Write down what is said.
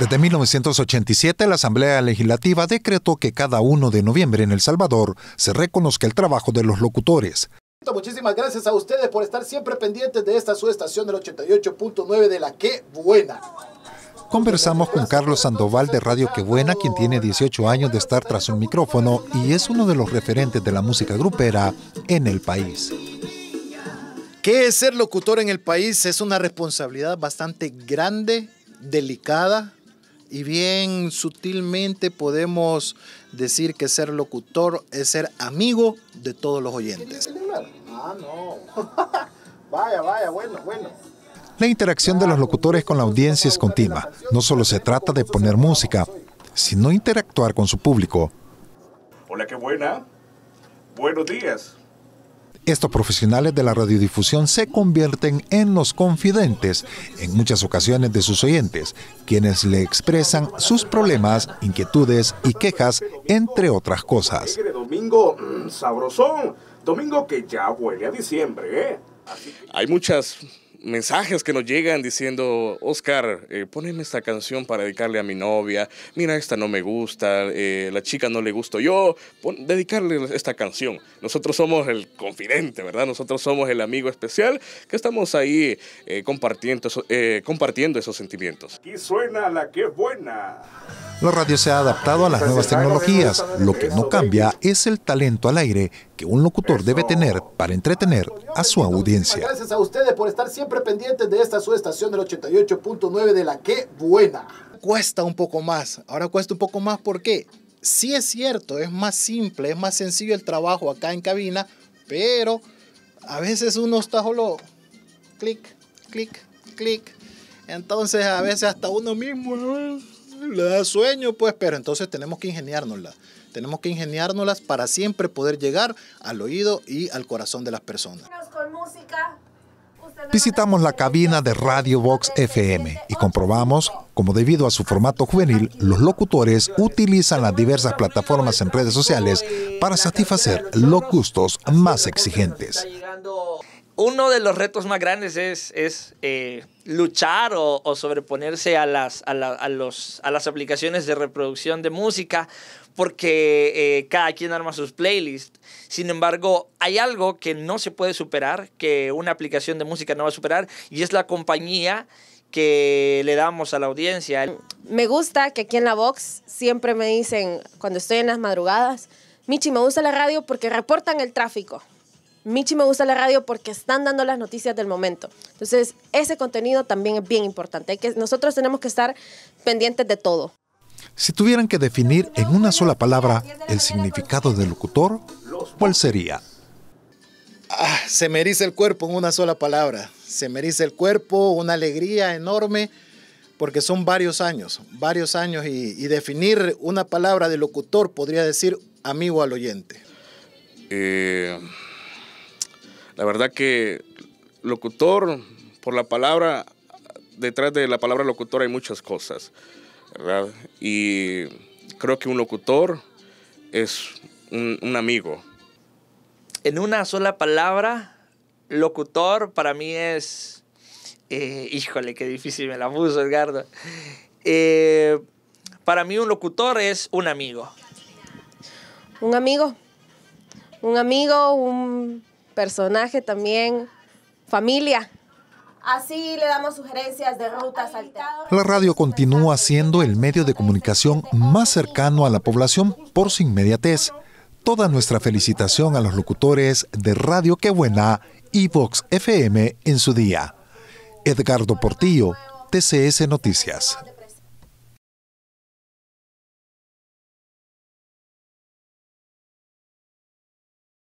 Desde 1987, la Asamblea Legislativa decretó que cada 1 de noviembre en El Salvador se reconozca el trabajo de los locutores. Muchísimas gracias a ustedes por estar siempre pendientes de esta su estación del 88.9 de la Que Buena. Conversamos con Carlos Sandoval de Radio Que Buena, quien tiene 18 años de estar tras un micrófono y es uno de los referentes de la música grupera en el país. ¿Qué es ser locutor en el país? Es una responsabilidad bastante grande, delicada, y bien sutilmente podemos decir que ser locutor es ser amigo de todos los oyentes. La interacción de los locutores con la audiencia es continua. No solo se trata de poner música, sino interactuar con su público. Hola, qué buena. Buenos días. Estos profesionales de la radiodifusión se convierten en los confidentes en muchas ocasiones de sus oyentes, quienes le expresan sus problemas, inquietudes y quejas, entre otras cosas. Domingo mm, sabrosón, domingo que ya a diciembre. ¿eh? Hay muchas mensajes que nos llegan diciendo, Oscar, eh, poneme esta canción para dedicarle a mi novia, mira, esta no me gusta, eh, la chica no le gusto yo, dedicarle esta canción. Nosotros somos el confidente, ¿verdad? Nosotros somos el amigo especial que estamos ahí eh, compartiendo, compartiendo esos sentimientos. Aquí suena la que es buena. La radio se ha adaptado a las nuevas tecnologías. Lo que no cambia es el talento al aire que un locutor debe tener para entretener a su audiencia. Gracias a ustedes por estar siempre pendientes de esta su estación del 88.9 de la que buena. Cuesta un poco más. Ahora cuesta un poco más porque sí es cierto, es más simple, es más sencillo el trabajo acá en cabina, pero a veces uno está solo clic, clic, clic. Entonces a veces hasta uno mismo... La sueño, pues, pero entonces tenemos que ingeniárnoslas. Tenemos que ingeniárnoslas para siempre poder llegar al oído y al corazón de las personas. Visitamos la cabina de Radio Box FM y comprobamos como debido a su formato juvenil, los locutores utilizan las diversas plataformas en redes sociales para satisfacer los gustos más exigentes uno de los retos más grandes es, eh, luchar o, sobreponerse a las, a, las aplicaciones de reproducción de música porque eh, cada quien arma sus playlists. Sin embargo, hay algo que no se puede superar, que una aplicación de música no va a superar, y es la compañía que le damos a la audiencia. Me gusta que aquí en la Vox siempre me dicen, cuando estoy en las madrugadas, Michi, me gusta la radio porque reportan el tráfico. Michi me gusta la radio porque están dando las noticias del momento. Entonces, ese contenido también es bien importante. que, nosotros tenemos que estar pendientes de todo. Si tuvieran que definir en una sola palabra el significado del locutor, ¿cuál sería? Ah, se me el cuerpo en una sola palabra. Se me el cuerpo, una alegría enorme, porque son varios años, varios años, y, definir una palabra de locutor podría decir amigo al oyente. Eh la verdad que locutor, por la palabra, detrás de la palabra locutor hay muchas cosas, ¿verdad? Y creo que un locutor es un, amigo. En una sola palabra, locutor para mí es... Eh, híjole, qué difícil me la puso Edgardo. Eh, para mí un locutor es un amigo. Un amigo. Un amigo, un personaje también, familia. Así le damos sugerencias de rutas La radio continúa siendo el medio de comunicación más cercano a la población por su inmediatez. Toda nuestra felicitación a los locutores de Radio Qué Buena y Vox FM en su día. Edgardo Portillo, TCS Noticias.